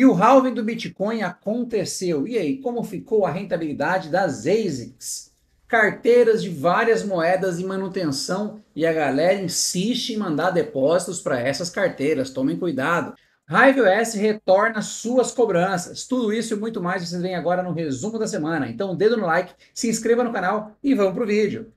E o halving do Bitcoin aconteceu. E aí, como ficou a rentabilidade das ASICs? Carteiras de várias moedas em manutenção e a galera insiste em mandar depósitos para essas carteiras. Tomem cuidado. HiveOS retorna suas cobranças. Tudo isso e muito mais vocês veem agora no resumo da semana. Então, dedo no like, se inscreva no canal e vamos pro vídeo.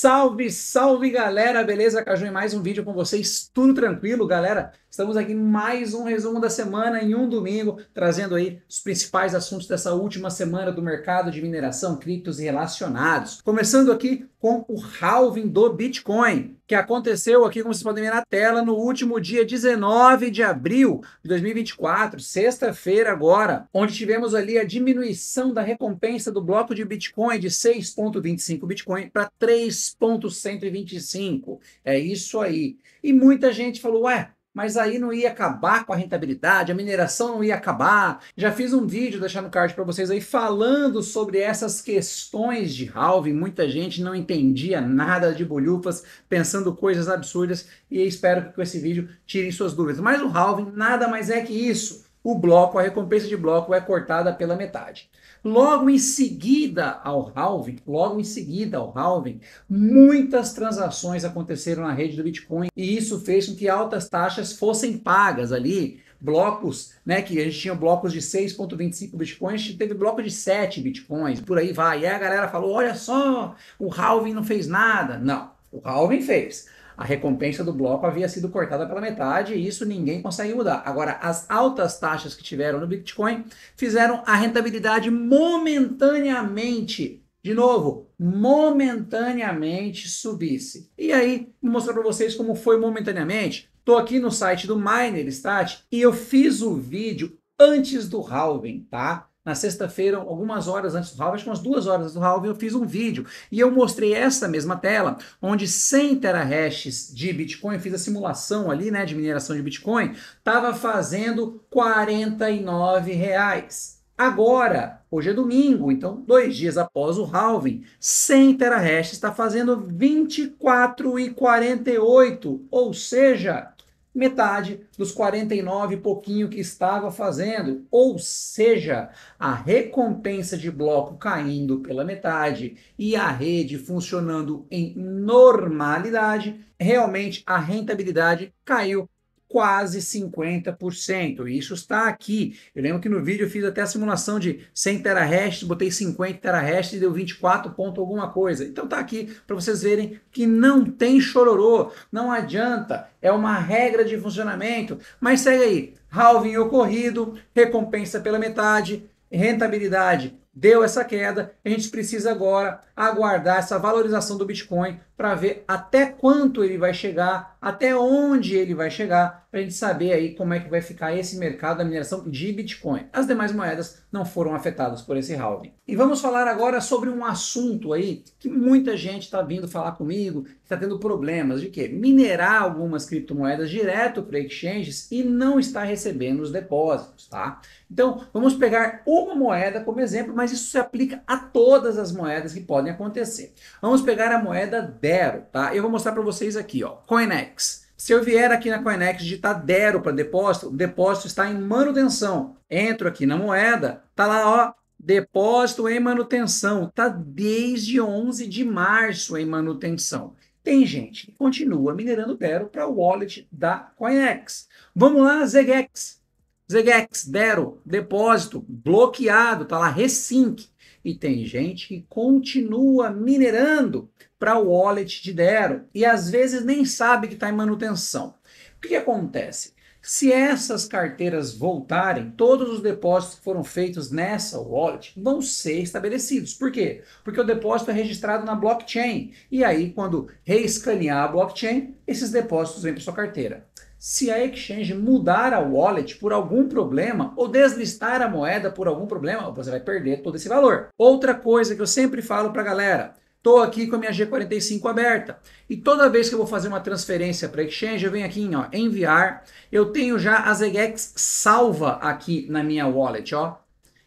Salve, salve galera, beleza? Caju em mais um vídeo com vocês, tudo tranquilo, galera? Estamos aqui em mais um resumo da semana em um domingo, trazendo aí os principais assuntos dessa última semana do mercado de mineração, criptos e relacionados. Começando aqui com o halving do Bitcoin que aconteceu aqui, como vocês podem ver na tela, no último dia 19 de abril de 2024, sexta-feira agora, onde tivemos ali a diminuição da recompensa do bloco de Bitcoin de 6,25 Bitcoin para 3,125. É isso aí. E muita gente falou, ué, mas aí não ia acabar com a rentabilidade, a mineração não ia acabar. Já fiz um vídeo, deixar no card para vocês aí, falando sobre essas questões de halving. Muita gente não entendia nada de bolhufas, pensando coisas absurdas, e espero que com esse vídeo tirem suas dúvidas. Mas o halving nada mais é que isso. O bloco, a recompensa de bloco é cortada pela metade. Logo em seguida ao halving, logo em seguida ao halving, muitas transações aconteceram na rede do Bitcoin e isso fez com que altas taxas fossem pagas ali blocos, né? Que a gente tinha blocos de 6,25 bitcoins, teve bloco de 7 bitcoins, por aí vai. E aí a galera falou: olha só, o halving não fez nada. Não, o halving fez. A recompensa do bloco havia sido cortada pela metade e isso ninguém consegue mudar. Agora, as altas taxas que tiveram no Bitcoin fizeram a rentabilidade momentaneamente de novo, momentaneamente subisse. E aí, vou mostrar para vocês como foi momentaneamente. Estou aqui no site do MinerStat e eu fiz o vídeo antes do halving, tá? na sexta-feira, algumas horas antes do halving, acho que umas duas horas do halving, eu fiz um vídeo e eu mostrei essa mesma tela, onde 100 terahashes de Bitcoin, fiz a simulação ali, né, de mineração de Bitcoin, estava fazendo 49 reais. Agora, hoje é domingo, então dois dias após o halving, 100 terahashes está fazendo 24,48, ou seja, metade dos 49 e pouquinho que estava fazendo. Ou seja, a recompensa de bloco caindo pela metade e a rede funcionando em normalidade, realmente a rentabilidade caiu quase 50%. E isso está aqui. Eu lembro que no vídeo eu fiz até a simulação de 100 terahashes, botei 50 terahashes e deu 24 ponto alguma coisa. Então está aqui para vocês verem que não tem chororô, não adianta, é uma regra de funcionamento. Mas segue aí, halving ocorrido, recompensa pela metade, rentabilidade deu essa queda, a gente precisa agora aguardar essa valorização do Bitcoin para ver até quanto ele vai chegar, até onde ele vai chegar, para a gente saber aí como é que vai ficar esse mercado da mineração de Bitcoin. As demais moedas não foram afetadas por esse halving. E vamos falar agora sobre um assunto aí que muita gente está vindo falar comigo, está tendo problemas de que minerar algumas criptomoedas direto para exchanges e não está recebendo os depósitos, tá? Então vamos pegar uma moeda como exemplo, mas isso se aplica a todas as moedas que podem acontecer. Vamos pegar a moeda Dero, tá? Eu vou mostrar para vocês aqui, ó. Coinex. Se eu vier aqui na Coinex digitar Dero para depósito, o depósito está em manutenção. Entro aqui na moeda, tá lá, ó, depósito em manutenção. Tá desde 11 de março em manutenção. Tem gente que continua minerando Dero para o wallet da Coinex. Vamos lá, Zegex. Zegex, Dero, depósito bloqueado, tá lá, Resync. E tem gente que continua minerando para o wallet de Dero e às vezes nem sabe que está em manutenção. O que, que acontece? Se essas carteiras voltarem, todos os depósitos que foram feitos nessa wallet vão ser estabelecidos. Por quê? Porque o depósito é registrado na blockchain. E aí, quando reescanear a blockchain, esses depósitos vêm para sua carteira. Se a exchange mudar a wallet por algum problema ou deslistar a moeda por algum problema, você vai perder todo esse valor. Outra coisa que eu sempre falo para a galera: Estou aqui com a minha G45 aberta. E toda vez que eu vou fazer uma transferência para Exchange, eu venho aqui em ó, enviar. Eu tenho já a Zegex salva aqui na minha wallet. Ó.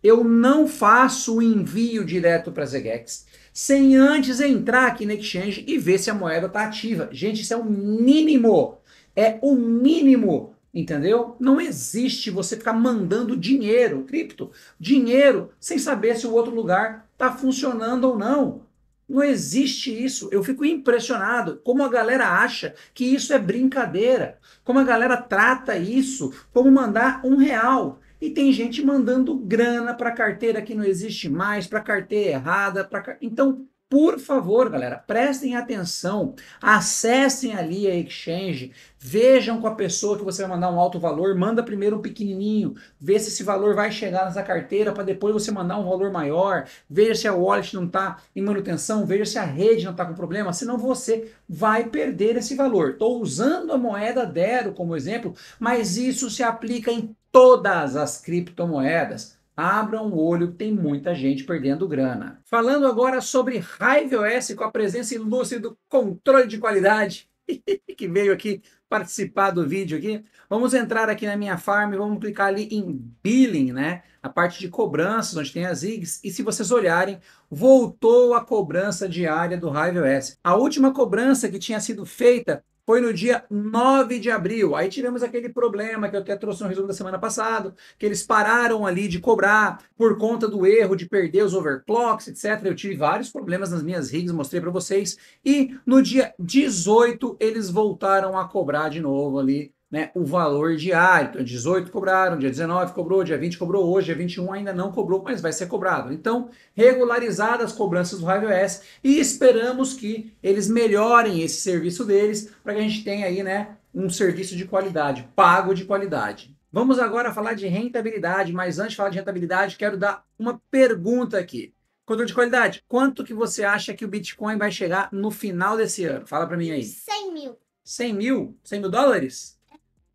Eu não faço o envio direto para a Zegex sem antes entrar aqui na Exchange e ver se a moeda está ativa. Gente, isso é o mínimo. É o mínimo. Entendeu? Não existe você ficar mandando dinheiro, cripto, dinheiro, sem saber se o outro lugar está funcionando ou não. Não existe isso. Eu fico impressionado como a galera acha que isso é brincadeira, como a galera trata isso, como mandar um real. E tem gente mandando grana para carteira que não existe mais, para carteira errada, para então por favor, galera, prestem atenção, acessem ali a exchange, vejam com a pessoa que você vai mandar um alto valor, manda primeiro um pequenininho, vê se esse valor vai chegar nessa carteira para depois você mandar um valor maior, veja se a wallet não está em manutenção, veja se a rede não está com problema, senão você vai perder esse valor. Estou usando a moeda Dero como exemplo, mas isso se aplica em todas as criptomoedas. Abram o olho, tem muita gente perdendo grana. Falando agora sobre Hive OS com a presença ilustre do controle de qualidade, que veio aqui participar do vídeo aqui. Vamos entrar aqui na minha farm, e vamos clicar ali em billing, né? A parte de cobranças, onde tem as IGs. E se vocês olharem, voltou a cobrança diária do Hive OS. A última cobrança que tinha sido feita foi no dia 9 de abril. Aí tivemos aquele problema que eu até trouxe no resumo da semana passada, que eles pararam ali de cobrar por conta do erro de perder os overclocks, etc. Eu tive vários problemas nas minhas rigs, mostrei para vocês. E no dia 18 eles voltaram a cobrar de novo ali né, o valor diário. Então, 18 cobraram, dia 19 cobrou, dia 20 cobrou, hoje dia 21 ainda não cobrou, mas vai ser cobrado. Então, regularizadas as cobranças do RiveOS e esperamos que eles melhorem esse serviço deles para que a gente tenha aí, né, um serviço de qualidade, pago de qualidade. Vamos agora falar de rentabilidade, mas antes de falar de rentabilidade, quero dar uma pergunta aqui. Controle de qualidade, quanto que você acha que o Bitcoin vai chegar no final desse ano? Fala para mim aí. 100 mil. 100 mil? 100 mil dólares?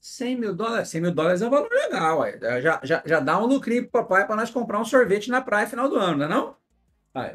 100 mil dólares, 100 mil dólares é um valor legal, ué. É, já, já, já dá um lucrinho pro papai para nós comprar um sorvete na praia final do ano, não é não? Aí,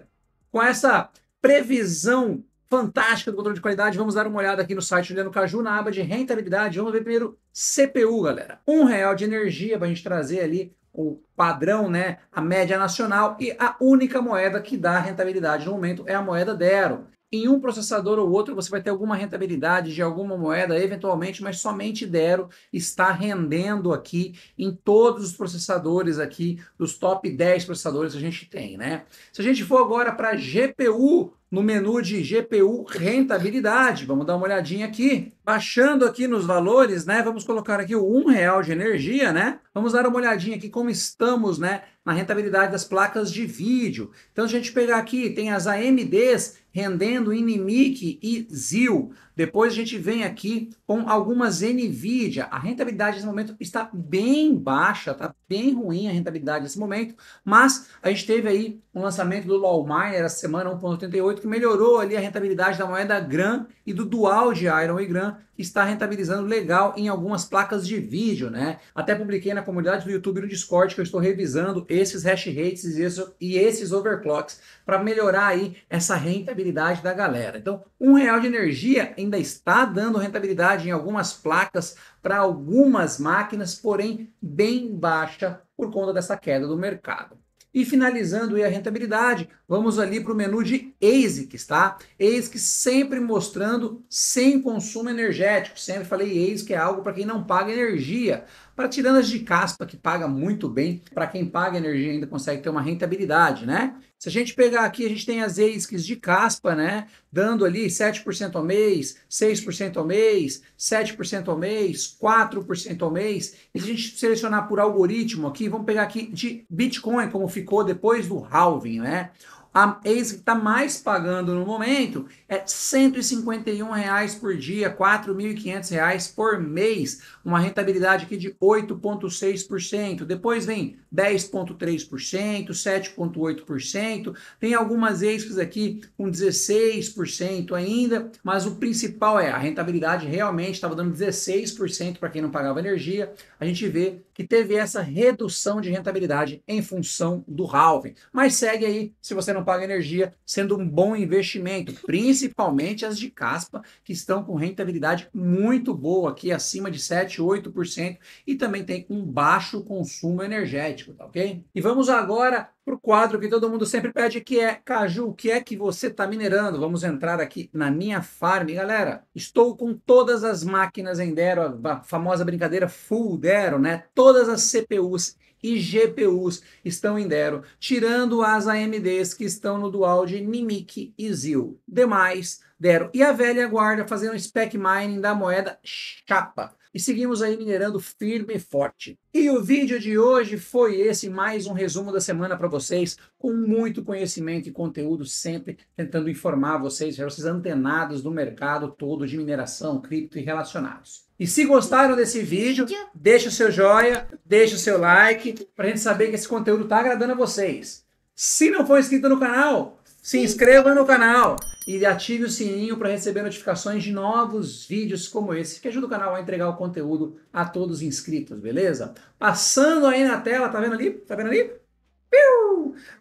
com essa previsão fantástica do controle de qualidade, vamos dar uma olhada aqui no site Juliano Caju, na aba de rentabilidade, vamos ver primeiro CPU, galera. Um real de energia para a gente trazer ali o padrão, né, a média nacional e a única moeda que dá rentabilidade no momento é a moeda Dero em um processador ou outro você vai ter alguma rentabilidade de alguma moeda eventualmente, mas somente Dero está rendendo aqui em todos os processadores aqui, dos top 10 processadores que a gente tem, né? Se a gente for agora para GPU, no menu de GPU rentabilidade, vamos dar uma olhadinha aqui. Baixando aqui nos valores, né? Vamos colocar aqui o um real de energia, né? Vamos dar uma olhadinha aqui como estamos, né? Na rentabilidade das placas de vídeo. Então, se a gente pegar aqui, tem as AMDs rendendo Inimik e ZIL. Depois a gente vem aqui com algumas NVIDIA. A rentabilidade nesse momento está bem baixa, está bem ruim a rentabilidade nesse momento, mas a gente teve aí um lançamento do Law essa semana, 1.88, que melhorou ali a rentabilidade da moeda GRAM e do dual de Iron e GRAM, que está rentabilizando legal em algumas placas de vídeo, né? Até publiquei na comunidade do YouTube e no Discord que eu estou revisando esses hash rates e esses overclocks para melhorar aí essa rentabilidade rentabilidade da galera. Então, um real de energia ainda está dando rentabilidade em algumas placas para algumas máquinas, porém bem baixa por conta dessa queda do mercado. E finalizando a rentabilidade, vamos ali para o menu de ASICs, tá? ASICs sempre mostrando sem consumo energético. Sempre falei ASIC é algo para quem não paga energia para tiranas de caspa, que paga muito bem. Para quem paga energia ainda consegue ter uma rentabilidade, né? Se a gente pegar aqui, a gente tem as EISCs de caspa, né? Dando ali 7% ao mês, 6% ao mês, 7% ao mês, 4% ao mês. E se a gente selecionar por algoritmo aqui, vamos pegar aqui de Bitcoin, como ficou depois do halving, né? a ex que está mais pagando no momento é R$ 151,00 reais por dia, R$ 4.500 por mês, uma rentabilidade aqui de 8,6%. Depois vem 10,3%, 7,8%. Tem algumas exes aqui com 16% ainda, mas o principal é a rentabilidade realmente estava dando 16% para quem não pagava energia. A gente vê que teve essa redução de rentabilidade em função do halving. Mas segue aí, se você não paga energia, sendo um bom investimento, principalmente as de caspa, que estão com rentabilidade muito boa, aqui acima de 7, 8%, e também tem um baixo consumo energético, tá ok? E vamos agora para o quadro que todo mundo sempre pede, que é Caju, o que é que você está minerando? Vamos entrar aqui na minha farm, galera. Estou com todas as máquinas em Dero, a famosa brincadeira Full Dero, né? todas as CPUs e GPUs estão em Dero, tirando as AMDs que estão no dual de Nimic e Zil. Demais, Dero. E a velha guarda fazendo spec mining da moeda chapa e seguimos aí minerando firme e forte. E o vídeo de hoje foi esse, mais um resumo da semana para vocês, com muito conhecimento e conteúdo sempre tentando informar vocês, vocês antenados do mercado todo de mineração, cripto e relacionados. E se gostaram desse vídeo, deixa o seu joia, deixa o seu like, para a gente saber que esse conteúdo está agradando a vocês. Se não for inscrito no canal, se inscreva no canal e ative o sininho para receber notificações de novos vídeos como esse, que ajuda o canal a entregar o conteúdo a todos os inscritos, beleza? Passando aí na tela, tá vendo ali? Tá vendo ali?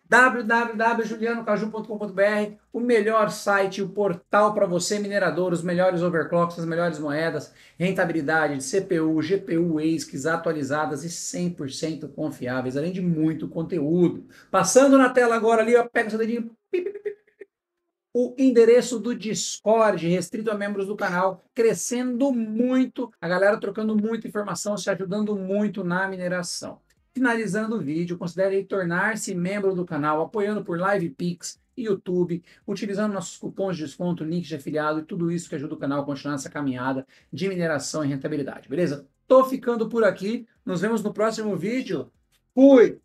www.julianocaju.com.br, o melhor site, o portal para você minerador, os melhores overclocks, as melhores moedas, rentabilidade de CPU, GPU, ASICs atualizadas e 100% confiáveis, além de muito conteúdo. Passando na tela agora ali, ó, pega seu dedinho, o endereço do Discord, restrito a membros do canal, crescendo muito, a galera trocando muita informação, se ajudando muito na mineração. Finalizando o vídeo, considere tornar-se membro do canal, apoiando por Live Pix, YouTube, utilizando nossos cupons de desconto, links de afiliado e tudo isso que ajuda o canal a continuar essa caminhada de mineração e rentabilidade, beleza? Tô ficando por aqui, nos vemos no próximo vídeo. Fui!